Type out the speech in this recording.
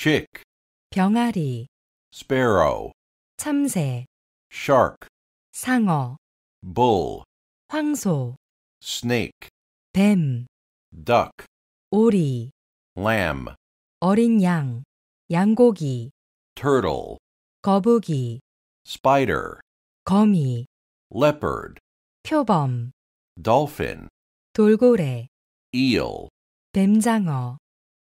chick, 병아리, sparrow, 참새, shark, 상어, bull, 황소, snake, 뱀, duck, 오리, lamb, 어린 양, 양고기, turtle, 거북이, spider, 거미, leopard, 표범, dolphin, 돌고래, eel, 뱀장어